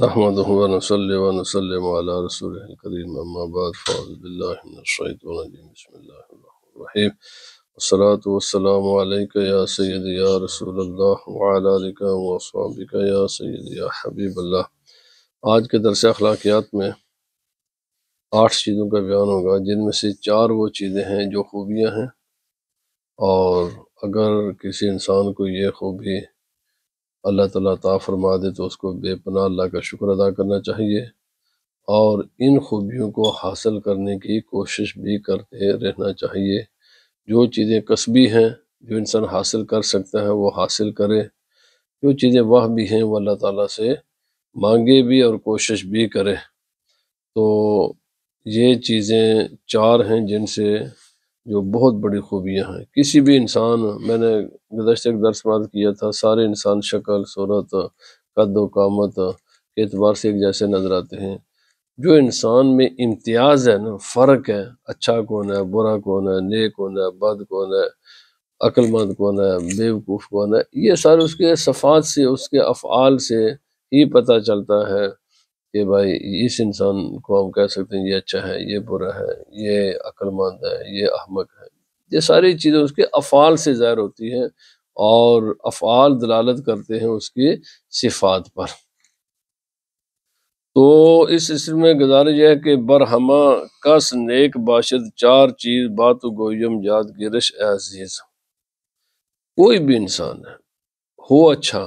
نحمد و نصلی و نسلم علی رسول کریم اما بعد فاضل باللہ من الشیطان الرجیم بسم اللہ الرحمن الرحیم والصلاة والسلام علیک یا سید یا رسول اللہ وعلا لکا و اصحابکا یا سید یا حبیب اللہ آج کے درس اخلاقیات میں آٹھ چیزوں کا بیان ہوگا جن میں سے چار وہ چیزیں ہیں جو خوبیاں ہیں اور اگر کسی انسان کو یہ خوبی اللہ تعالیٰ تعا فرما دے تو اس کو بے پناہ اللہ کا شکر ادا کرنا چاہیے اور ان خوبیوں کو حاصل کرنے کی کوشش بھی کرتے رہنا چاہیے جو چیزیں قصبی ہیں جو انسان حاصل کر سکتا ہے وہ حاصل کرے جو چیزیں وہ بھی ہیں وہ اللہ تعالیٰ سے مانگے بھی اور کوشش بھی کرے تو یہ چیزیں چار ہیں جن سے جو بہت بڑی خوبیاں ہیں کسی بھی انسان میں نے گزشتہ ایک درس بات کیا تھا سارے انسان شکل صورت قد و قامت کے اعتبار سے ایک جیسے نظر آتے ہیں جو انسان میں امتیاز ہے نا فرق ہے اچھا کون ہے برا کون ہے نیک کون ہے بد کون ہے عقل مند کون ہے بیوقوف کون ہے یہ سارے اس کے صفات سے اس کے افعال سے ہی پتہ چلتا ہے کہ بھائی اس انسان کو ہم کہہ سکتے ہیں یہ اچھا ہے یہ برا ہے یہ عقل مند ہے یہ احمق ہے یہ ساری چیزیں اس کے افعال سے ظاہر ہوتی ہیں اور افعال دلالت کرتے ہیں اس کی صفات پر تو اس سلسلے میں گزارش یہ ہے کہ برہما کس نیک باشد چار چیز بات و گویم یاد گرش عزیز کوئی بھی انسان ہے ہو اچھا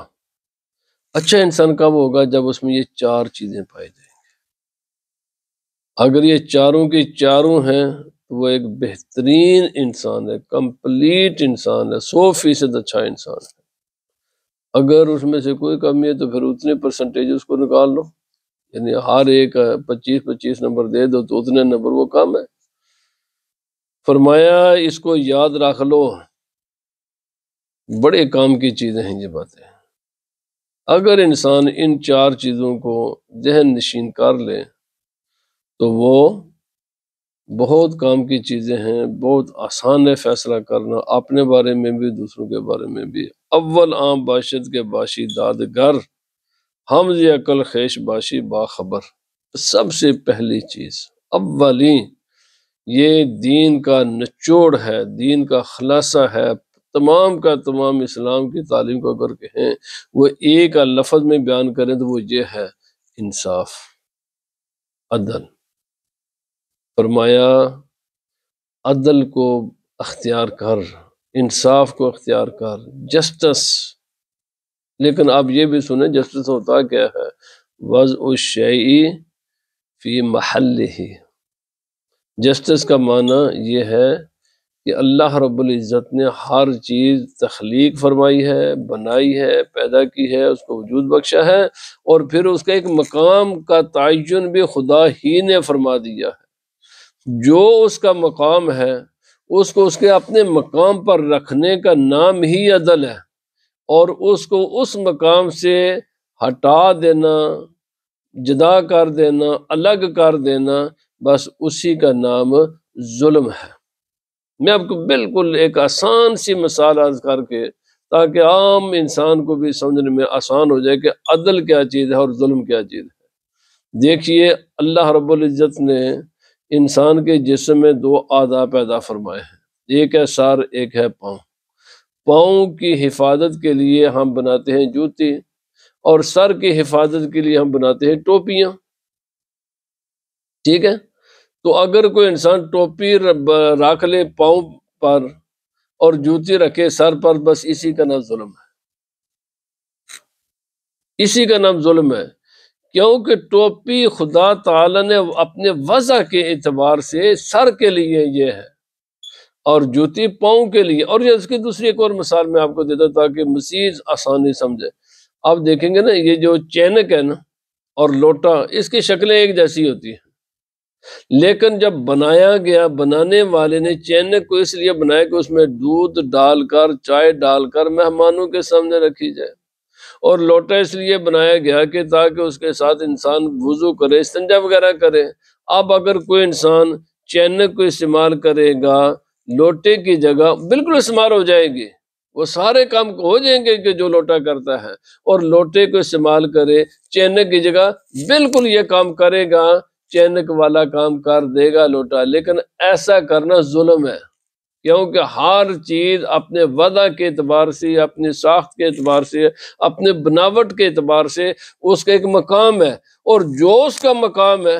اچھا انسان کب ہوگا جب اس میں یہ چار چیزیں پائی جائیں گے اگر یہ چاروں کی چاروں ہیں تو وہ ایک بہترین انسان ہے کمپلیٹ انسان ہے سو فیصد اچھا انسان ہے اگر اس میں سے کوئی کمی ہے تو پھر اتنے پرسنٹیج اس کو نکال لو یعنی ہر ایک پچیس پچیس نمبر دے دو تو اتنے نمبر وہ کم ہے فرمایا اس کو یاد رکھ لو بڑے کام کی چیزیں ہیں یہ باتیں اگر انسان ان چار چیزوں کو ذہن نشین کر لے تو وہ بہت کام کی چیزیں ہیں بہت آسان ہے فیصلہ کرنا اپنے بارے میں بھی دوسروں کے بارے میں بھی اول عام باشد کے باشی داد گر عقل خیش باشی باخبر سب سے پہلی چیز اولین یہ دین کا نچوڑ ہے دین کا خلاصہ ہے تمام کا تمام اسلام کی تعلیم کو اگر کہیں وہ ایک لفظ میں بیان کریں تو وہ یہ ہے انصاف عدل فرمایا عدل کو اختیار کر انصاف کو اختیار کر جسٹس لیکن آپ یہ بھی سنیں جسٹس ہوتا کیا ہے وز شعی فی محل ہی جسٹس کا معنی یہ ہے کہ اللہ رب العزت نے ہر چیز تخلیق فرمائی ہے بنائی ہے پیدا کی ہے اس کو وجود بخشا ہے اور پھر اس کا ایک مقام کا تعین بھی خدا ہی نے فرما دیا ہے جو اس کا مقام ہے اس کو اس کے اپنے مقام پر رکھنے کا نام ہی عدل ہے اور اس کو اس مقام سے ہٹا دینا جدا کر دینا الگ کر دینا بس اسی کا نام ظلم ہے میں آپ کو بالکل ایک آسان سی مثال عرض کر کے تاکہ عام انسان کو بھی سمجھنے میں آسان ہو جائے کہ عدل کیا چیز ہے اور ظلم کیا چیز ہے دیکھیے اللہ رب العزت نے انسان کے جسم میں دو اعضا پیدا فرمائے ہیں ایک ہے سار ایک ہے پاؤں پاؤں کی حفاظت کے لیے ہم بناتے ہیں جوتے اور سر کی حفاظت کے لیے ہم بناتے ہیں ٹوپیاں ٹھیک ہے تو اگر کوئی انسان ٹوپی رکھ لے پاؤں پر اور جوتی رکھے سر پر بس اسی کا نام ظلم ہے اسی کا نام ظلم ہے کیونکہ ٹوپی خدا تعالی نے اپنے وضع کے اعتبار سے سر کے لیے یہ ہے اور جوتی پاؤں کے لیے اور یہ اس کی دوسری ایک اور مثال میں آپ کو دیتا تاکہ مزید آسانی سمجھے آپ دیکھیں گے نا یہ جو چینک ہے نا اور لوٹا اس کی شکلیں ایک جیسی ہوتی ہیں لیکن جب بنایا گیا بنانے والے نے چینک کو اس لیے بنایا کہ اس میں دودھ ڈال کر چائے ڈال کر مہمانوں کے سامنے رکھی جائے اور لوٹا اس لیے بنایا گیا کہ تاکہ اس کے ساتھ انسان وضو کرے استنجا وغیرہ کرے اب اگر کوئی انسان چینک کو استعمال کرے گا لوٹے کی جگہ بالکل استعمال ہو جائے گی وہ سارے کام ہو جائیں گے کہ جو لوٹا کرتا ہے اور لوٹے کو استعمال کرے چینک کی جگہ بالکل یہ کام کرے گا چینک والا کام کر دے گا لوٹا لیکن ایسا کرنا ظلم ہے کیونکہ ہر چیز اپنے وضع کے اعتبار سے اپنی ساخت کے اعتبار سے اپنے بناوٹ کے اعتبار سے اس کا ایک مقام ہے اور جو اس کا مقام ہے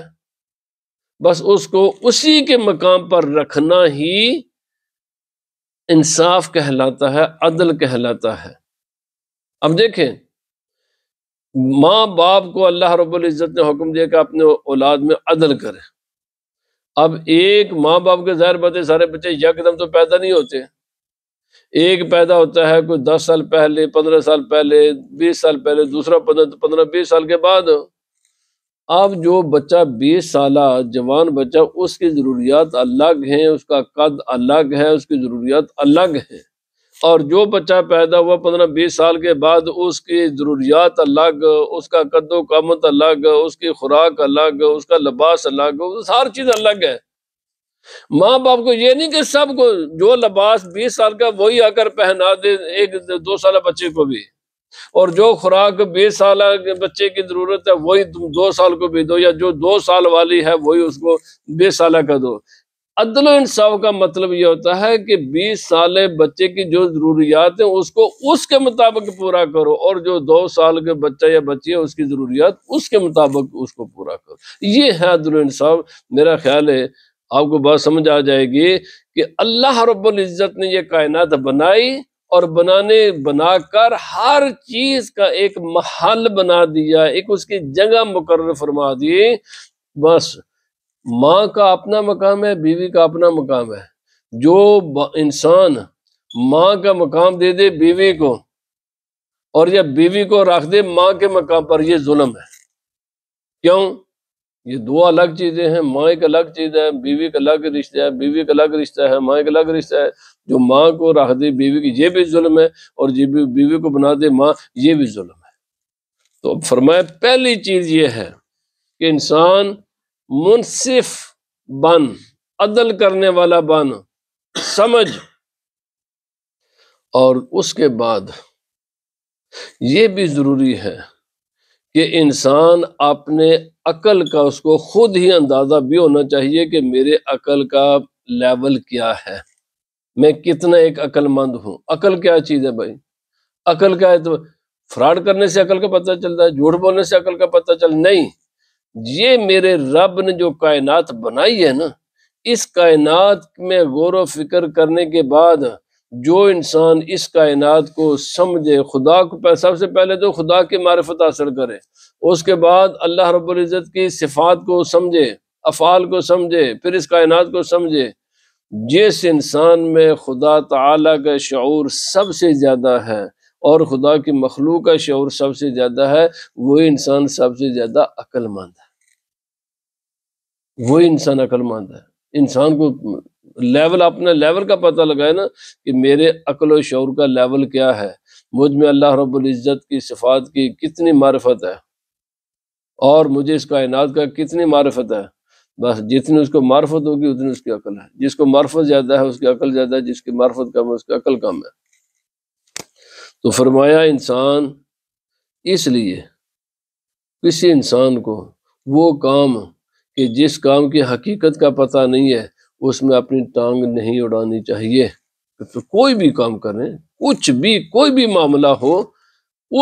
بس اس کو اسی کے مقام پر رکھنا ہی انصاف کہلاتا ہے عدل کہلاتا ہے اب دیکھیں ماں باپ کو اللہ رب العزت نے حکم دیا کہ اپنے اولاد میں عدل کرے اب ایک ماں باپ کے ظاہر بات ہے سارے بچے یکدم تو پیدا نہیں ہوتے ایک پیدا ہوتا ہے کوئی دس سال پہلے پندرہ سال پہلے بیس سال پہلے دوسرا پندرہ پندرہ بیس سال کے بعد اب جو بچہ بیس سالہ جوان بچہ اس کی ضروریات الگ ہیں اس کا قد الگ ہے اس کی ضروریات الگ ہیں اور جو بچہ پیدا ہوا پندرہ بیس سال کے بعد اس کی ضروریات الگ اس کا قد و قامت الگ اس کی خوراک الگ اس کا لباس الگ ساری چیز الگ ہے ماں باپ کو یہ نہیں کہ سب کو جو لباس بیس سال کا وہی آ کر پہنا دے ایک دو سال بچے کو بھی اور جو خوراک بیس سال بچے کی ضرورت ہے وہی دو سال کو بھی دو یا جو دو سال والی ہے وہی اس کو بیس سالہ کا دو عدل و انصاف کا مطلب یہ ہوتا ہے کہ بیس سال بچے کی جو ضروریات ہیں اس کو اس کے مطابق پورا کرو اور جو دو سال کے بچہ یا بچی ہے اس کی ضروریات اس کے مطابق اس کو پورا کرو یہ ہے عدل و انصاف میرا خیال ہے آپ کو بات سمجھ آ جائے گی کہ اللہ رب العزت نے یہ کائنات بنائی اور بنانے بنا کر ہر چیز کا ایک محل بنا دیا ایک اس کی جگہ مقرر فرما دی بس ماں کا اپنا مقام ہے بیوی کا اپنا مقام ہے جو انسان ماں کا مقام دے دے بیوی کو اور یا بیوی کو رکھ دے ماں کے مقام پر یہ ظلم ہے کیوں یہ دو الگ چیزیں ہیں ماں ایک الگ چیز ہے بیوی کا الگ رشتہ ہے بیوی کا الگ رشتہ ہے ماں ایک الگ رشتہ ہے جو ماں کو رکھ دے بیوی کی یہ بھی ظلم ہے اور جی بیوی کو بنا دے ماں یہ بھی ظلم ہے تو فرمایا پہلی چیز یہ ہے کہ انسان منصف بن عدل کرنے والا بن سمجھ اور اس کے بعد یہ بھی ضروری ہے کہ انسان اپنے عقل کا اس کو خود ہی اندازہ بھی ہونا چاہیے کہ میرے عقل کا لیول کیا ہے میں کتنا ایک عقل مند ہوں عقل کیا چیز ہے بھائی عقل کیا ہے تو فراڈ کرنے سے عقل کا پتہ چلتا ہے جھوٹ بولنے سے عقل کا پتہ چل نہیں یہ میرے رب نے جو کائنات بنائی ہے نا اس کائنات میں غور و فکر کرنے کے بعد جو انسان اس کائنات کو سمجھے خدا کو سب سے پہلے تو خدا کی معرفت حاصل کرے اس کے بعد اللہ رب العزت کی صفات کو سمجھے افعال کو سمجھے پھر اس کائنات کو سمجھے جس انسان میں خدا تعالی کا شعور سب سے زیادہ ہے اور خدا کی مخلوق کا شعور سب سے زیادہ ہے وہ انسان سب سے زیادہ عقل مند ہے وہی انسان عقل مند ہے انسان کو لیول اپنا لیول کا پتہ لگائے نا کہ میرے عقل و شعور کا لیول کیا ہے مجھ میں اللہ رب العزت کی صفات کی کتنی معرفت ہے اور مجھے اس کائنات کا کتنی معرفت ہے بس جتنی اس کو معرفت ہوگی اتنی اس کی عقل ہے جس کو معرفت زیادہ ہے اس کی عقل زیادہ ہے جس کی معرفت کم ہے اس کی عقل کم ہے تو فرمایا انسان اس لیے کسی انسان کو وہ کام کہ جس کام کی حقیقت کا پتہ نہیں ہے اس میں اپنی ٹانگ نہیں اڑانی چاہیے تو کوئی بھی کام کریں کچھ بھی کوئی بھی معاملہ ہو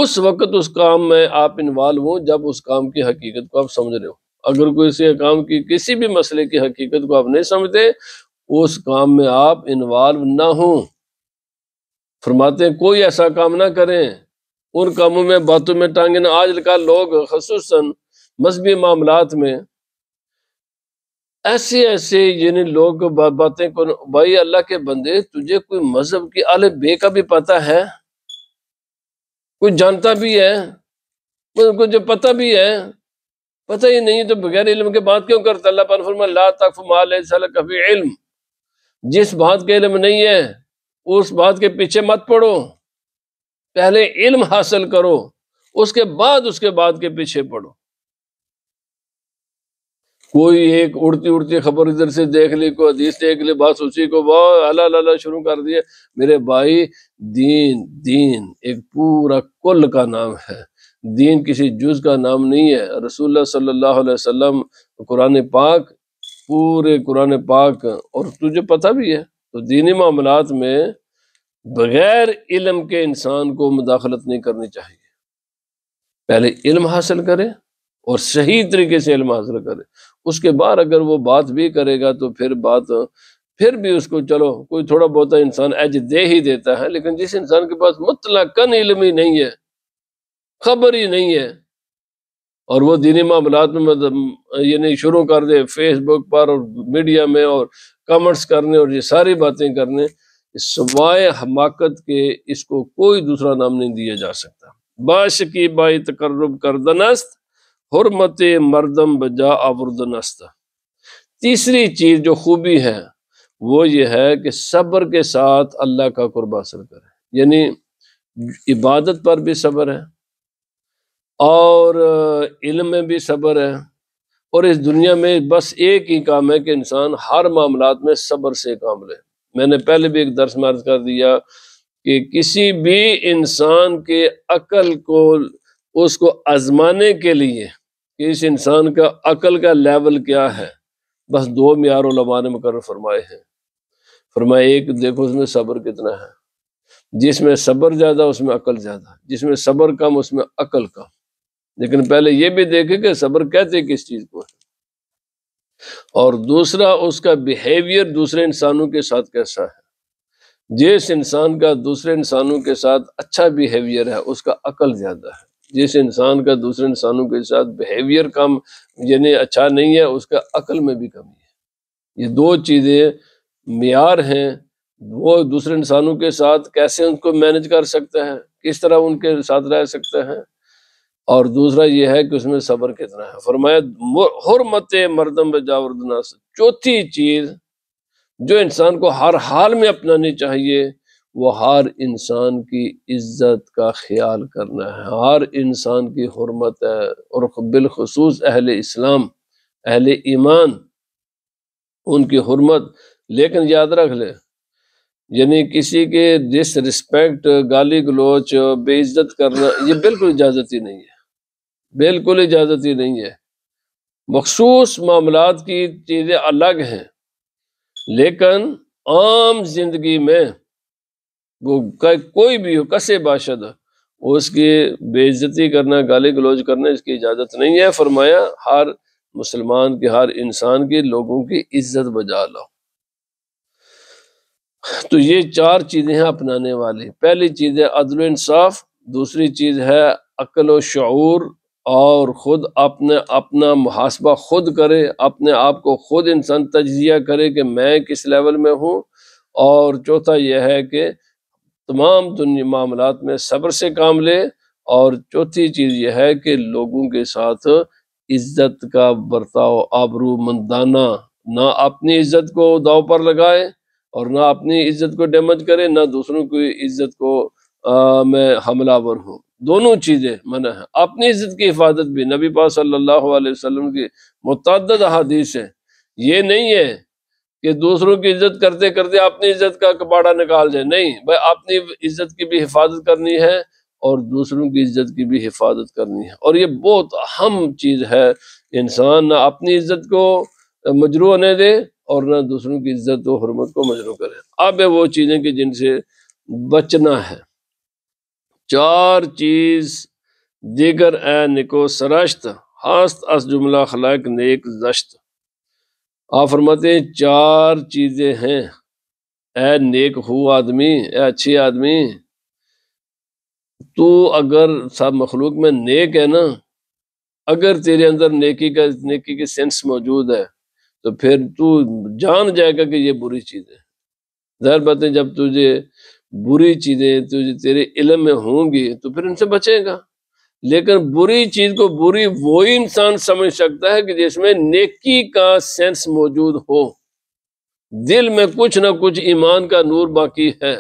اس وقت اس کام میں آپ انوالو ہوں جب اس کام کی حقیقت کو آپ سمجھ رہے ہو اگر کوئی کام کی کسی بھی مسئلے کی حقیقت کو آپ نہیں سمجھتے اس کام میں آپ انوالو نہ ہوں فرماتے ہیں کوئی ایسا کام نہ کریں ان کاموں میں باتوں میں ٹانگیں نہ آج کا لوگ خصوصاً مذہبی معاملات میں ایسے ایسے یعنی لوگ باتیں کو بھائی اللہ کے بندے تجھے کوئی مذہب کی آل بے کا بھی پتا ہے کوئی جانتا بھی ہے کچھ پتا بھی ہے پتا ہی نہیں تو بغیر علم کے بات کیوں کرتا اللہ فرما لا تقف تخم علم جس بات کے علم نہیں ہے اس بات کے پیچھے مت پڑو پہلے علم حاصل کرو اس کے بعد اس کے بعد کے پیچھے پڑھو کوئی ایک اڑتی اڑتی خبر ادھر سے دیکھ لی کوئی حدیث دیکھ لی اسی کو بہت اللہ اللہ شروع کر دیا میرے بھائی دین دین ایک پورا کل کا نام ہے دین کسی جز کا نام نہیں ہے رسول اللہ صلی اللہ علیہ وسلم قرآن پاک پورے قرآن پاک اور تجھے پتہ بھی ہے تو دینی معاملات میں بغیر علم کے انسان کو مداخلت نہیں کرنی چاہیے پہلے علم حاصل کرے اور صحیح طریقے سے علم حاصل کرے اس کے بعد اگر وہ بات بھی کرے گا تو پھر بات پھر بھی اس کو چلو کوئی تھوڑا بہت انسان ایج دے ہی دیتا ہے لیکن جس انسان کے پاس مطلقاً علم ہی نہیں ہے خبر ہی نہیں ہے اور وہ دینی معاملات میں مطلب یعنی شروع کر دے فیس بک پر اور میڈیا میں اور کمنٹس کرنے اور یہ ساری باتیں کرنے سوائے حماقت کے اس کو کوئی دوسرا نام نہیں دیا جا سکتا باش کی بائی تقرب کر دنست حرمت مردم بجا آبردنست تیسری چیز جو خوبی ہے وہ یہ ہے کہ صبر کے ساتھ اللہ کا قرب اثر کرے یعنی عبادت پر بھی صبر ہے اور علم میں بھی صبر ہے اور اس دنیا میں بس ایک ہی کام ہے کہ انسان ہر معاملات میں صبر سے کام لے میں نے پہلے بھی ایک درس مرض کر دیا کہ کسی بھی انسان کے عقل کو اس کو آزمانے کے لیے کہ اس انسان کا عقل کا لیول کیا ہے بس دو معیار علماء نے مقرر فرمائے ہیں فرمائے ایک دیکھو اس میں صبر کتنا ہے جس میں صبر زیادہ اس میں عقل زیادہ جس میں صبر کم اس میں عقل کم لیکن پہلے یہ بھی دیکھے کہ صبر کہتے کس چیز کو ہے اور دوسرا اس کا بیہیویئر دوسرے انسانوں کے ساتھ کیسا ہے جس انسان کا دوسرے انسانوں کے ساتھ اچھا بیہیویئر ہے اس کا عقل زیادہ ہے جس انسان کا دوسرے انسانوں کے ساتھ بیہیویئر کم یعنی اچھا نہیں ہے اس کا عقل میں بھی کمی ہے یہ دو چیزیں معیار ہیں وہ دوسرے انسانوں کے ساتھ کیسے ان کو مینج کر سکتا ہے کس طرح ان کے ساتھ رہ سکتا ہے اور دوسرا یہ ہے کہ اس میں صبر کتنا ہے فرمایا حرمت مردم جاوردناس چوتھی چیز جو انسان کو ہر حال میں اپنانی چاہیے وہ ہر انسان کی عزت کا خیال کرنا ہے ہر انسان کی حرمت ہے اور بالخصوص اہل اسلام اہل ایمان ان کی حرمت لیکن یاد رکھ لے یعنی کسی کے ڈس رسپیکٹ گالی گلوچ بے عزت کرنا یہ بالکل اجازت ہی نہیں ہے بالکل اجازت ہی نہیں ہے مخصوص معاملات کی چیزیں الگ ہیں لیکن عام زندگی میں وہ کوئی بھی ہو کسے باشد وہ اس کی بے عزتی کرنا گالی گلوج کرنا اس کی اجازت نہیں ہے فرمایا ہر مسلمان کے ہر انسان کی لوگوں کی عزت بجا لو تو یہ چار چیزیں ہیں اپنانے والی پہلی چیز ہے عدل و انصاف دوسری چیز ہے عقل و شعور اور خود اپنے اپنا محاسبہ خود کرے اپنے آپ کو خود انسان تجزیہ کرے کہ میں کس لیول میں ہوں اور چوتھا یہ ہے کہ تمام دنیا معاملات میں صبر سے کام لے اور چوتھی چیز یہ ہے کہ لوگوں کے ساتھ عزت کا برتاؤ آبرو مندانہ نہ اپنی عزت کو داؤ پر لگائے اور نہ اپنی عزت کو ڈیمج کرے نہ دوسروں کی عزت کو میں حملہ ور ہوں دونوں چیزیں منع ہیں اپنی عزت کی حفاظت بھی نبی پاک صلی اللہ علیہ وسلم کی متعدد احادیث ہے یہ نہیں ہے کہ دوسروں کی عزت کرتے کرتے اپنی عزت کا کباڑا نکال دیں نہیں بھائی اپنی عزت کی بھی حفاظت کرنی ہے اور دوسروں کی عزت کی بھی حفاظت کرنی ہے اور یہ بہت اہم چیز ہے انسان نہ اپنی عزت کو مجروع ہونے دے اور نہ دوسروں کی عزت و حرمت کو مجروع کرے اب ہے وہ چیزیں کہ جن سے بچنا ہے چار چیز دیگر اے نکو سرشت ہاست اس جملہ خلائق نیک زشت آپ فرماتے ہیں چار چیزیں ہیں اے نیک ہو آدمی اے اچھی آدمی تو اگر سب مخلوق میں نیک ہے نا اگر تیرے اندر نیکی کا نیکی کی سینس موجود ہے تو پھر تو جان جائے گا کہ یہ بری چیز ہے ظاہر باتیں جب تجھے بری چیزیں تجھے تیرے علم میں ہوں گی تو پھر ان سے بچے گا لیکن بری چیز کو بری وہی انسان سمجھ سکتا ہے کہ جس میں نیکی کا سینس موجود ہو دل میں کچھ نہ کچھ ایمان کا نور باقی ہے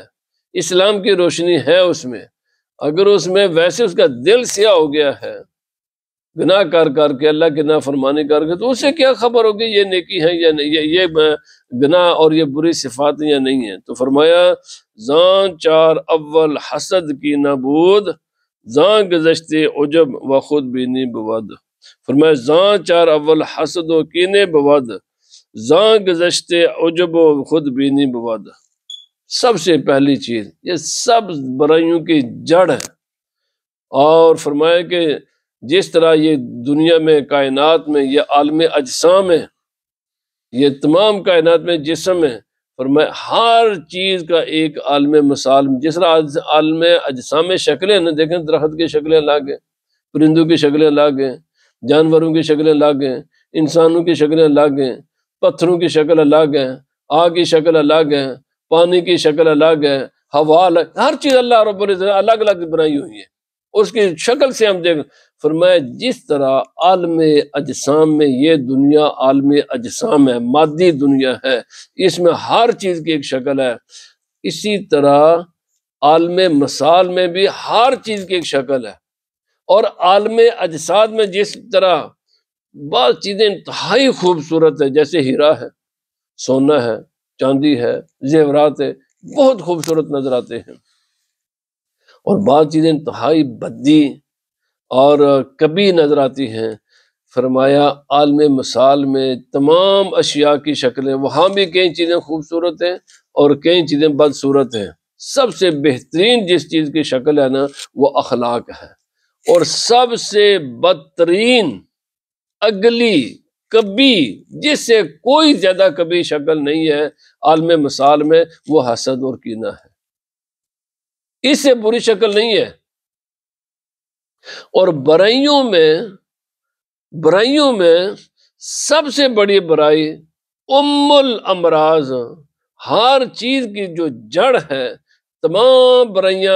اسلام کی روشنی ہے اس میں اگر اس میں ویسے اس کا دل سیاہ ہو گیا ہے گنا کر کر کے اللہ کے نہ فرمانی کر کے تو اسے کیا خبر ہوگی یہ نیکی ہے یا نہیں یہ, یہ گنا اور یہ بری صفات یا نہیں ہے تو فرمایا زان چار اول حسد کی نبود گزشتے عجب و خود بینی بواد چار اول حسد و کینے زان گزشتے عجب و خود بینی بود سب سے پہلی چیز یہ سب برائیوں کی جڑ ہے اور فرمایا کہ جس طرح یہ دنیا میں کائنات میں یہ عالم اجسام ہے یہ تمام کائنات میں جسم ہے میں ہر چیز کا ایک عالم مثال جس طرح عالم اجسام شکلیں نا دیکھیں درخت کی شکلیں الگ ہیں پرندوں کی شکلیں الگ ہیں جانوروں کی شکلیں الگ ہیں انسانوں کی شکلیں الگ ہیں پتھروں کی شکل الگ ہے آگ کی شکل الگ ہے پانی کی شکل الگ ہے ہوا الگ ہر چیز اللہ العزت الگ الگ بنائی ہوئی ہے اس کی شکل سے ہم دیکھ فرمائے جس طرح عالم اجسام میں یہ دنیا عالم اجسام ہے مادی دنیا ہے اس میں ہر چیز کی ایک شکل ہے اسی طرح عالم مثال میں بھی ہر چیز کی ایک شکل ہے اور عالم اجساد میں جس طرح بعض چیزیں انتہائی خوبصورت ہے جیسے ہیرا ہے سونا ہے چاندی ہے زیورات ہے بہت خوبصورت نظر آتے ہیں اور بعض چیزیں انتہائی بدی اور کبھی نظر آتی ہیں فرمایا عالم مثال میں تمام اشیاء کی شکلیں وہاں بھی کئی چیزیں خوبصورت ہیں اور کئی چیزیں بدصورت ہیں سب سے بہترین جس چیز کی شکل ہے نا وہ اخلاق ہے اور سب سے بدترین اگلی کبھی جس سے کوئی زیادہ کبھی شکل نہیں ہے عالم مثال میں وہ حسد اور کینہ ہے اس سے بری شکل نہیں ہے اور برائیوں میں برائیوں میں سب سے بڑی برائی ام الامراض ہر چیز کی جو جڑ ہے تمام برائیاں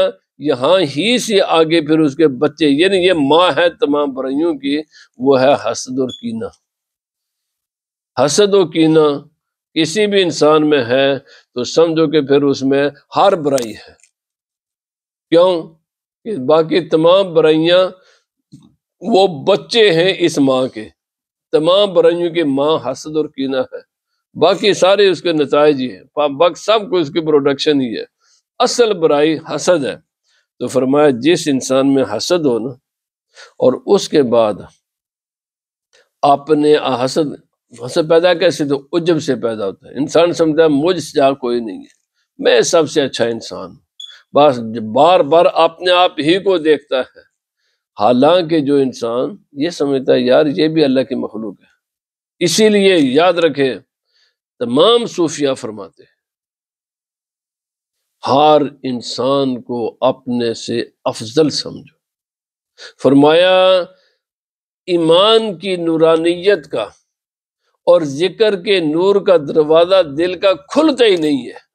یہاں ہی سے آگے پھر اس کے بچے یعنی یہ ماں ہے تمام برائیوں کی وہ ہے حسد اور کینا حسد و کینا کسی بھی انسان میں ہے تو سمجھو کہ پھر اس میں ہر برائی ہے کیوں باقی تمام برائیاں وہ بچے ہیں اس ماں کے تمام برائیوں کی ماں حسد اور کینا ہے باقی سارے اس کے نتائج ہی ہیں باقی سب کو اس کی پروڈکشن ہی ہے اصل برائی حسد ہے تو فرمایا جس انسان میں حسد ہو نا اور اس کے بعد اپنے حسد حسد پیدا کیسے تو عجب سے پیدا ہوتا ہے انسان سمجھتا ہے مجھ جا کوئی نہیں ہے میں سب سے اچھا انسان ہوں بس بار بار اپنے آپ ہی کو دیکھتا ہے حالانکہ جو انسان یہ سمجھتا ہے یار یہ بھی اللہ کی مخلوق ہے اسی لیے یاد رکھے تمام صوفیہ فرماتے ہر انسان کو اپنے سے افضل سمجھو فرمایا ایمان کی نورانیت کا اور ذکر کے نور کا دروازہ دل کا کھلتا ہی نہیں ہے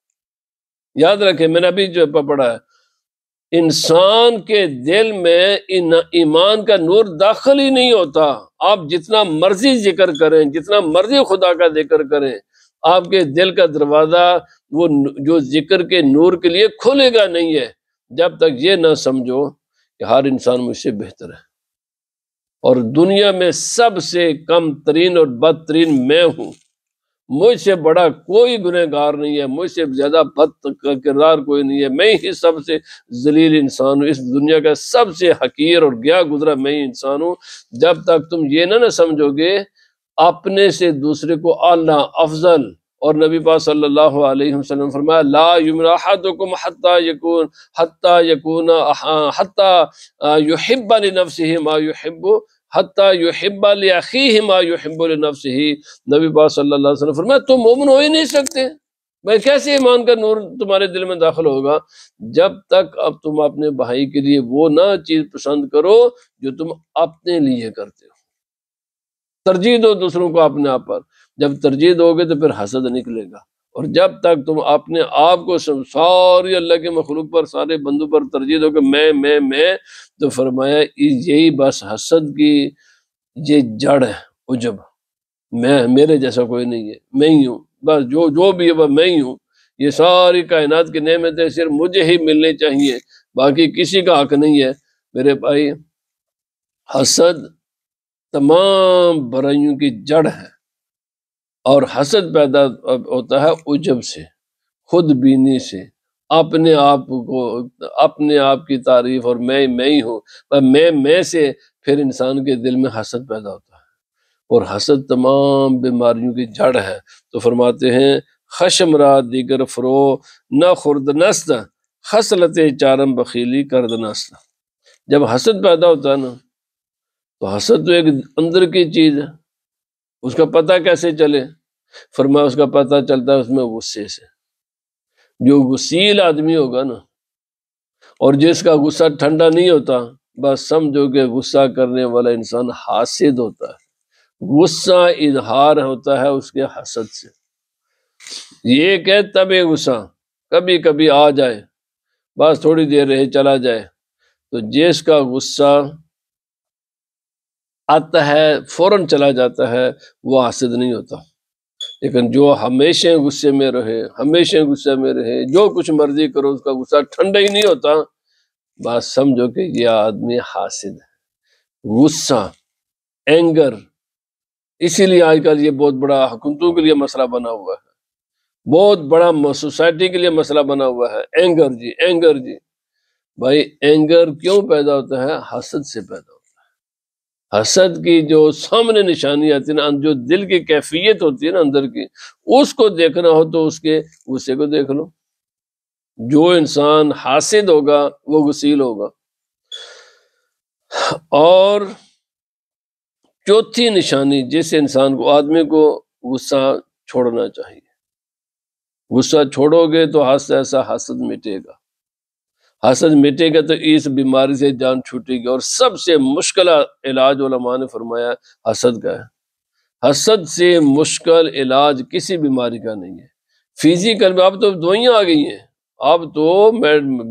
یاد رکھیں میں نے ابھی جو پڑھا ہے انسان کے دل میں ایمان کا نور داخل ہی نہیں ہوتا آپ جتنا مرضی ذکر کریں جتنا مرضی خدا کا ذکر کریں آپ کے دل کا دروازہ وہ جو ذکر کے نور کے لیے کھلے گا نہیں ہے جب تک یہ نہ سمجھو کہ ہر انسان مجھ سے بہتر ہے اور دنیا میں سب سے کم ترین اور بدترین میں ہوں مجھ سے بڑا کوئی گنہ گار نہیں ہے مجھ سے زیادہ بد کردار کوئی نہیں ہے میں ہی سب سے ذلیل انسان ہوں اس دنیا کا سب سے حقیر اور گیا گزرا میں ہی انسان ہوں جب تک تم یہ نہ نہ سمجھو گے اپنے سے دوسرے کو اللہ افضل اور نبی پاک صلی اللہ علیہ وسلم فرمایا لا یکون یکون یحب لنفسه ما یحب حتیٰ یحب لیاخیہ ما یحب الب ہی نبی پاہ صلی اللہ علیہ وسلم فرمایا تم مومن ہو ہی نہیں سکتے میں کیسے ایمان کا نور تمہارے دل میں داخل ہوگا جب تک اب تم اپنے بھائی کے لیے وہ نہ چیز پسند کرو جو تم اپنے لیے کرتے ہو ترجیح دو دوسروں کو اپنے آپ پر جب ترجیح دو گے تو پھر حسد نکلے گا اور جب تک تم اپنے آپ کو ساری اللہ کے مخلوق پر سارے بندوں پر ترجیح دو کہ میں میں میں تو فرمایا یہی بس حسد کی یہ جڑ ہے عجب میں میرے جیسا کوئی نہیں ہے میں ہی ہوں بس جو جو بھی ہے بس میں ہی ہوں یہ ساری کائنات کی نعمتیں صرف مجھے ہی ملنی چاہیے باقی کسی کا حق نہیں ہے میرے بھائی حسد تمام برائیوں کی جڑ ہے اور حسد پیدا ہوتا ہے عجب سے خود بینی سے اپنے آپ کو اپنے آپ کی تعریف اور میں میں ہی ہوں میں میں سے پھر انسان کے دل میں حسد پیدا ہوتا ہے اور حسد تمام بیماریوں کی جڑ ہے تو فرماتے ہیں خشم را دیگر فرو نہ خرد نست حسلت چارم بخیلی کرد نست جب حسد پیدا ہوتا ہے نا تو حسد تو ایک اندر کی چیز ہے اس کا پتہ کیسے چلے فرمایا اس کا پتہ چلتا ہے اس میں غصے سے جو غصیل آدمی ہوگا نا اور جس کا غصہ ٹھنڈا نہیں ہوتا بس سمجھو کہ غصہ کرنے والا انسان حاسد ہوتا ہے غصہ اظہار ہوتا ہے اس کے حسد سے یہ کہ تب غصہ کبھی کبھی آ جائے بس تھوڑی دیر رہے چلا جائے تو جس کا غصہ آتا ہے فوراً چلا جاتا ہے وہ حاصل نہیں ہوتا لیکن جو ہمیشہ غصے میں رہے ہمیشہ غصے میں رہے جو کچھ مرضی کرو اس کا غصہ ٹھنڈا ہی نہیں ہوتا بات سمجھو کہ یہ آدمی حاصل ہے غصہ اینگر اسی لیے آج کل یہ بہت بڑا حکومتوں کے لیے مسئلہ بنا ہوا ہے بہت بڑا سوسائٹی کے لیے مسئلہ بنا ہوا ہے اینگر جی اینگر جی بھائی اینگر کیوں پیدا ہوتا ہے حسد سے پیدا ہوتا ہے حسد کی جو سامنے نشانی آتی ہے نا جو دل کی کیفیت ہوتی ہے نا اندر کی اس کو دیکھنا ہو تو اس کے غصے کو دیکھ لو جو انسان حاسد ہوگا وہ غسیل ہوگا اور چوتھی نشانی جس انسان کو آدمی کو غصہ چھوڑنا چاہیے غصہ چھوڑو گے تو ہاستا ایسا حسد مٹے گا حسد مٹے گا تو اس بیماری سے جان چھوٹے گی اور سب سے مشکل علاج علماء نے فرمایا حسد کا ہے حسد سے مشکل علاج کسی بیماری کا نہیں ہے فیزیکل اب تو دوائیاں آ گئی ہیں اب تو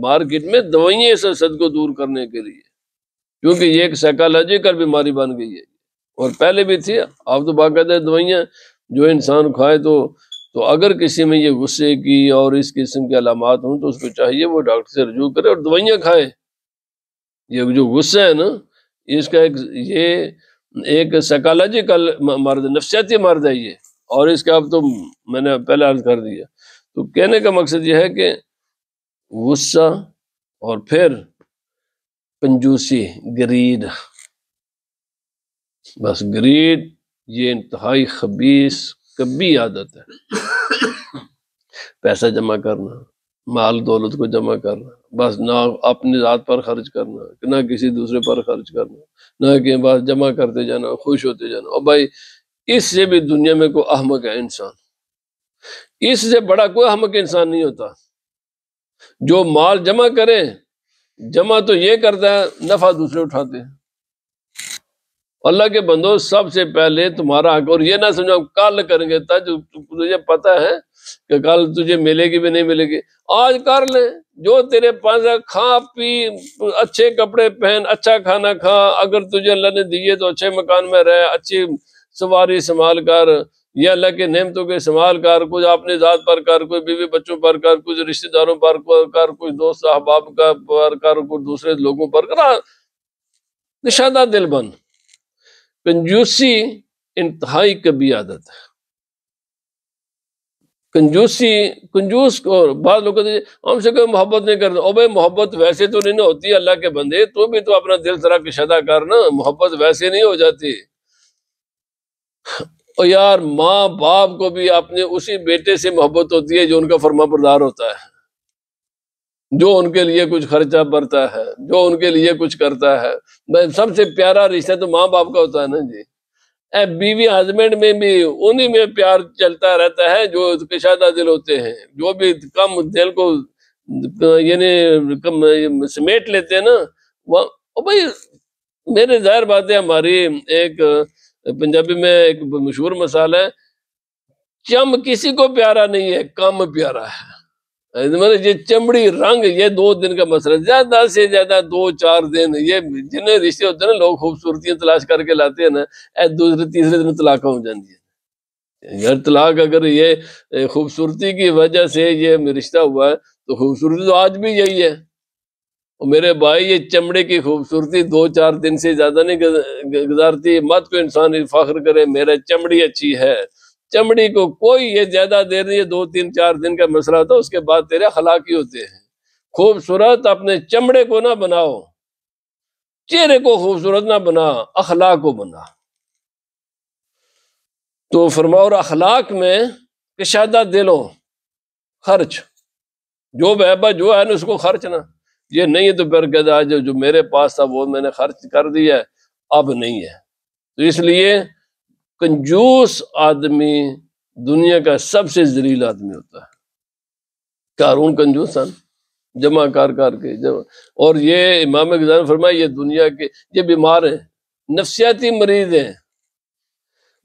مارکیٹ میں دوائیاں اس حسد کو دور کرنے کے لیے کیونکہ یہ ایک سائیکالوجیکل بیماری بن گئی ہے اور پہلے بھی تھی آپ تو باقاعدہ دوائیاں جو انسان کھائے تو تو اگر کسی میں یہ غصے کی اور اس قسم کی علامات ہوں تو اس کو چاہیے وہ ڈاکٹر سے رجوع کرے اور دوائیاں کھائے یہ جو غصہ ہے نا اس کا ایک یہ ایک سائیکالوجیکل مرد نفسیاتی مرد ہے یہ اور اس کا اب تو میں نے پہلے عرض کر دیا تو کہنے کا مقصد یہ ہے کہ غصہ اور پھر کنجوسی گریڈ بس گریڈ یہ انتہائی خبیص کبھی عادت ہے پیسہ جمع کرنا مال دولت کو جمع کرنا بس نہ اپنی ذات پر خرچ کرنا نہ کسی دوسرے پر خرچ کرنا نہ کہ بس جمع کرتے جانا خوش ہوتے جانا اور بھائی اس سے بھی دنیا میں کوئی احمق ہے انسان اس سے بڑا کوئی احمق انسان نہیں ہوتا جو مال جمع کرے جمع تو یہ کرتا ہے نفع دوسرے اٹھاتے ہیں اللہ کے بندو سب سے پہلے تمہارا حق اور یہ نہ سمجھاؤں کل کریں گے تجھے پتا ہے کہ کل تجھے ملے گی بھی نہیں ملے گی آج کر لیں جو تیرے ہے کھا پی اچھے کپڑے پہن اچھا کھانا کھا اگر تجھے اللہ نے دیے تو اچھے مکان میں رہ اچھی سواری استعمال کر یا اللہ کے نعمتوں کے استعمال کر کچھ اپنے ذات پر کر کوئی بیوی بچوں پر کر کچھ رشتہ داروں پر کر کچھ دوست احباب کا پر کر کچھ دوسرے لوگوں پر کر ہاں، نشادہ دل بند کنجوسی انتہائی کبھی عادت ہے کنجوسی کنجوس کو بعض لوگ ہم سے کوئی محبت نہیں کرتا او بھائی محبت ویسے تو نہیں نہ ہوتی اللہ کے بندے تو بھی تو اپنا دل طرح کشدہ کرنا محبت ویسے نہیں ہو جاتی اور یار ماں باپ کو بھی اپنے اسی بیٹے سے محبت ہوتی ہے جو ان کا فرما بردار ہوتا ہے جو ان کے لیے کچھ خرچہ برتا ہے جو ان کے لیے کچھ کرتا ہے سب سے پیارا رشتہ تو ماں باپ کا ہوتا ہے نا جی اے بیوی ہسبینڈ میں بھی انہی میں پیار چلتا رہتا ہے جو کشادہ دل ہوتے ہیں جو بھی کم دل کو یعنی سمیٹ لیتے ہیں نا وہ بھائی میرے ظاہر بات ہے ہماری ایک پنجابی میں ایک مشہور مسال ہے چم کسی کو پیارا نہیں ہے کم پیارا ہے مطلب یہ چمڑی رنگ یہ دو دن کا مسئلہ زیادہ سے زیادہ دو چار دن یہ جنہیں رشتے ہوتے ہیں نا لوگ خوبصورتیاں تلاش کر کے لاتے ہیں نا تیسرے دن طلاق ہو جاتی ہے یار طلاق اگر یہ خوبصورتی کی وجہ سے یہ رشتہ ہوا ہے تو خوبصورتی تو آج بھی یہی ہے اور میرے بھائی یہ چمڑے کی خوبصورتی دو چار دن سے زیادہ نہیں گزارتی مت کو انسان فخر کرے میرا چمڑی اچھی ہے چمڑی کو کوئی یہ زیادہ دیر نہیں دو تین چار دن کا مسئلہ تھا اس کے بعد تیرے ہلاکی ہوتے ہیں خوبصورت اپنے چمڑے کو نہ بناؤ چہرے کو خوبصورت نہ بنا اخلاق کو بنا تو فرماور اخلاق میں کشادہ دے لو خرچ جو بہبا جو ہے نا اس کو خرچ نہ یہ نہیں ہے تو پھر کہتا جو میرے پاس تھا وہ میں نے خرچ کر دیا اب نہیں ہے تو اس لیے کنجوس آدمی دنیا کا سب سے زریلا آدمی ہوتا ہے کارون کنجوس سن جمع کار کار کے جمع اور یہ امام یہ دنیا کے یہ بیمار ہیں نفسیاتی مریض ہیں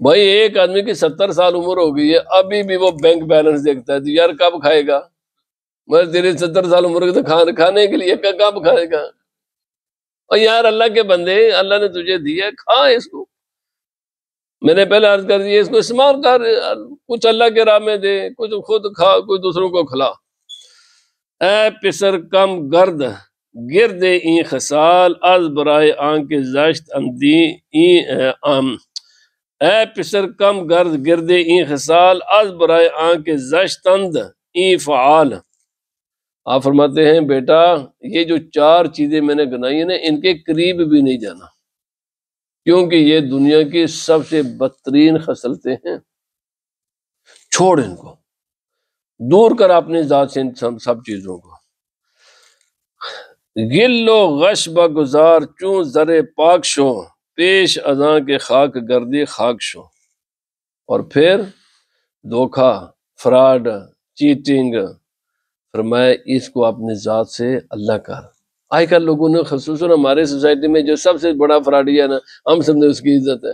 بھائی ایک آدمی کی ستر سال عمر ہو گئی ہے ابھی بھی وہ بینک بیلنس دیکھتا ہے تو یار کب کھائے گا میں تیرے ستر سال عمر کے تو کھانے کے لیے کب کھائے گا اور یار اللہ کے بندے اللہ نے تجھے دیا کھا اس کو میں نے پہلے عرض کر دیا اس کو استعمال کر کچھ اللہ کے راہ میں دے کچھ خود کھا کچھ دوسروں کو کھلا اے پسر کم گرد گرد این خسال از برائے کے اندی این اے پسر کم گرد گرد این خسال از برائے آنکھ این فعال آپ فرماتے ہیں بیٹا یہ جو چار چیزیں میں نے گنائی ہیں نا ان کے قریب بھی نہیں جانا کیونکہ یہ دنیا کی سب سے بدترین خصلتیں ہیں چھوڑ ان کو دور کر اپنی ذات سے ان سب چیزوں کو گل و غش ب گزار چوں زر پاک شو پیش ازاں کے خاک گردی خاک شو اور پھر دھوکا فراڈ چیٹنگ فرمائے اس کو اپنی ذات سے اللہ کر آج کل لوگوں نے خصوصاً ہمارے سوسائٹی میں جو سب سے بڑا فراڈی ہے نا ہم سمجھے اس کی عزت ہے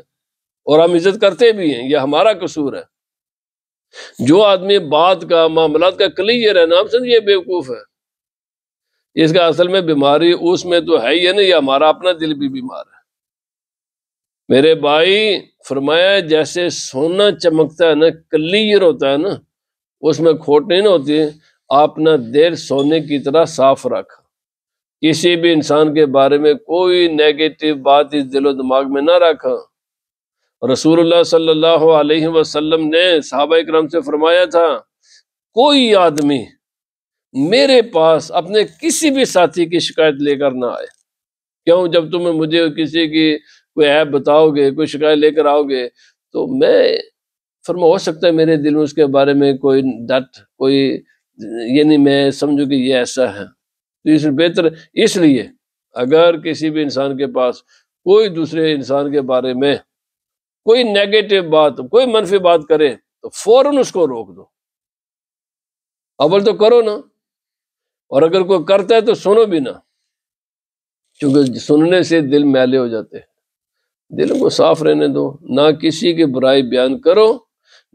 اور ہم عزت کرتے بھی ہیں یہ ہمارا قصور ہے جو آدمی بات کا معاملات کا کلیئر ہے نا ہم سمجھیں بیوقوف ہے اس کا اصل میں بیماری اس میں تو ہے ہی ہے نا یہ ہمارا اپنا دل بھی بیمار ہے میرے بھائی فرمایا جیسے سونا چمکتا ہے نا کلیئر ہوتا ہے نا اس میں کھوٹ نہیں نا ہوتی آپ دیر سونے کی طرح صاف رکھ کسی بھی انسان کے بارے میں کوئی نیگیٹو بات اس دل و دماغ میں نہ رکھا رسول اللہ صلی اللہ علیہ وسلم نے صحابہ اکرام سے فرمایا تھا کوئی آدمی میرے پاس اپنے کسی بھی ساتھی کی شکایت لے کر نہ آئے کیوں جب تم مجھے کسی کی کوئی ایپ بتاؤ گے کوئی شکایت لے کر آؤ گے تو میں فرما ہو سکتا ہے میرے دل میں اس کے بارے میں کوئی ڈٹ کوئی یعنی میں سمجھوں کہ یہ ایسا ہے تو اس میں بہتر اس لیے اگر کسی بھی انسان کے پاس کوئی دوسرے انسان کے بارے میں کوئی نیگیٹو بات کوئی منفی بات کرے تو فوراً اس کو روک دو اول تو کرو نا اور اگر کوئی کرتا ہے تو سنو بھی نا کیونکہ سننے سے دل میلے ہو جاتے ہیں دل کو صاف رہنے دو نہ کسی کی برائی بیان کرو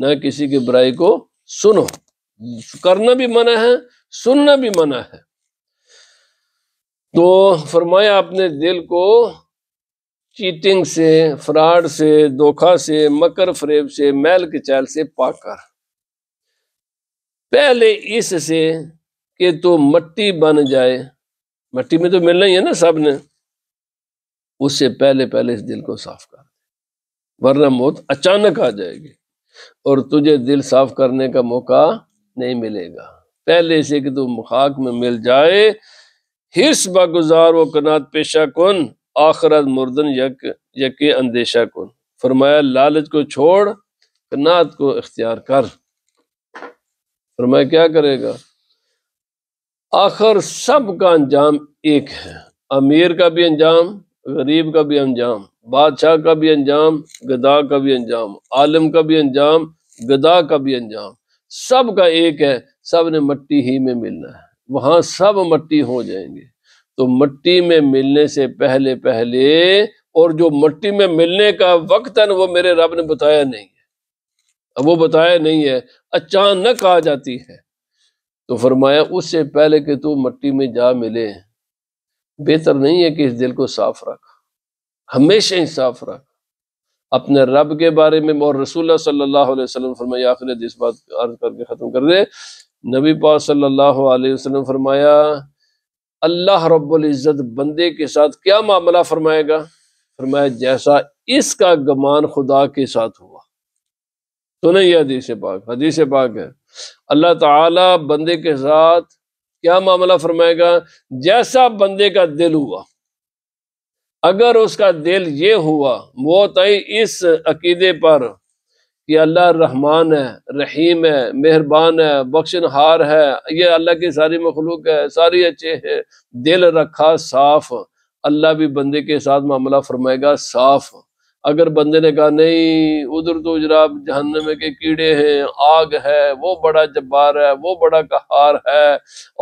نہ کسی کی برائی کو سنو کرنا بھی منع ہے سننا بھی منع ہے تو فرمایا اپنے دل کو چیٹنگ سے فراڈ سے دھوکھا سے مکر فریب سے میل کے چال سے پاک کر پہلے اس سے کہ تو مٹی بن جائے مٹی میں تو ملنا ہی ہے نا سب نے اس سے پہلے پہلے اس دل کو صاف کر ورنہ موت اچانک آ جائے گی اور تجھے دل صاف کرنے کا موقع نہیں ملے گا پہلے سے کہ مخاک میں مل جائے ہرس با گزار و کنات پیشہ کن آخرت مردن یک اندیشہ کن فرمایا لالچ کو چھوڑ کنات کو اختیار کر فرمایا کیا کرے گا آخر سب کا انجام ایک ہے امیر کا بھی انجام غریب کا بھی انجام بادشاہ کا بھی انجام گدا کا بھی انجام عالم کا بھی انجام گدا کا بھی انجام سب کا ایک ہے سب نے مٹی ہی میں ملنا ہے وہاں سب مٹی ہو جائیں گے تو مٹی میں ملنے سے پہلے پہلے اور جو مٹی میں ملنے کا وقت ہے وہ میرے رب نے بتایا نہیں ہے وہ بتایا نہیں ہے اچانک آ جاتی ہے تو فرمایا اس سے پہلے کہ تو مٹی میں جا ملے بہتر نہیں ہے کہ اس دل کو صاف رکھ ہمیشہ ہی صاف رکھ اپنے رب کے بارے میں اور رسول اللہ صلی اللہ علیہ وسلم فرمایا آخر اس بات عرض کر کے ختم کر دے نبی پاک صلی اللہ علیہ وسلم فرمایا اللہ رب العزت بندے کے ساتھ کیا معاملہ فرمائے گا فرمایا جیسا اس کا گمان خدا کے ساتھ ہوا تو نہیں یہ حدیث پاک حدیث پاک ہے اللہ تعالی بندے کے ساتھ کیا معاملہ فرمائے گا جیسا بندے کا دل ہوا اگر اس کا دل یہ ہوا وہ آئی اس عقیدے پر کہ اللہ رحمان ہے رحیم ہے مہربان ہے بخشن ہار ہے یہ اللہ کی ساری مخلوق ہے ساری اچھے ہیں دل رکھا صاف اللہ بھی بندے کے ساتھ معاملہ فرمائے گا صاف اگر بندے نے کہا نہیں ادھر تو اجرا جہنم کے کیڑے ہیں آگ ہے وہ بڑا جبار ہے وہ بڑا کہار ہے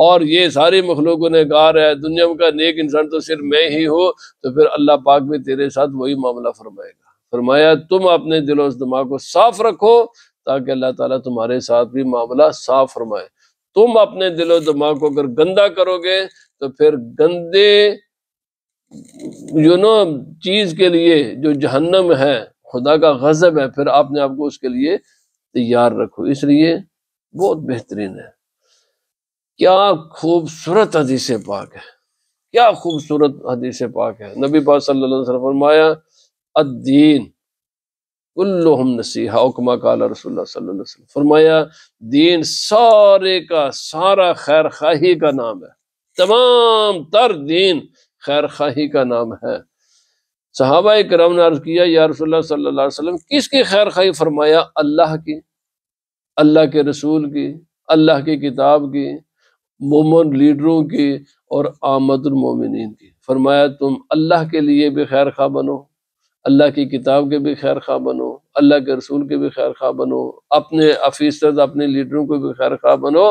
اور یہ ساری مخلوق نے گارا ہے دنیا کا نیک انسان تو صرف میں ہی ہوں تو پھر اللہ پاک بھی تیرے ساتھ وہی معاملہ فرمائے گا فرمایا تم اپنے دل و دماغ کو صاف رکھو تاکہ اللہ تعالیٰ تمہارے ساتھ بھی معاملہ صاف فرمائے تم اپنے دل و دماغ کو اگر گندا کرو گے تو پھر گندے یو نو چیز کے لیے جو جہنم ہے خدا کا غضب ہے پھر آپ نے آپ کو اس کے لیے تیار رکھو اس لیے بہت بہترین ہے کیا خوبصورت حدیث پاک ہے کیا خوبصورت حدیث پاک ہے نبی پاک صلی اللہ علیہ وسلم فرمایا الدین کلہم نصیحہ حکمہ کالا رسول اللہ صلی اللہ علیہ وسلم فرمایا دین سارے کا سارا خیر خواہی کا نام ہے تمام تر دین خیر خواہی کا نام ہے صحابہ نے عرض کیا یا رسول اللہ صلی اللہ علیہ وسلم کس کی خیر خواہی فرمایا اللہ کی اللہ کے رسول کی اللہ کی کتاب کی مومن لیڈروں کی اور آمد المومنین کی فرمایا تم اللہ کے لیے بھی خیر خواہ بنو اللہ کی کتاب کے بھی خیر خواہ بنو اللہ کے رسول کے بھی خیر خواہ بنو اپنے افیسرز اپنے لیڈروں کو بھی خیر خواہ بنو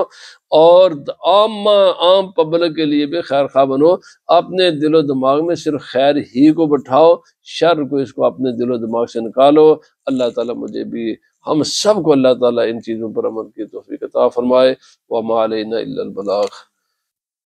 اور عام عام پبلک کے لیے بھی خیر خواہ بنو اپنے دل و دماغ میں صرف خیر ہی کو بٹھاؤ شر کو اس کو اپنے دل و دماغ سے نکالو اللہ تعالیٰ مجھے بھی ہم سب کو اللہ تعالیٰ ان چیزوں پر عمل کی توفیق عطا فرمائے علینا مالین البلاغ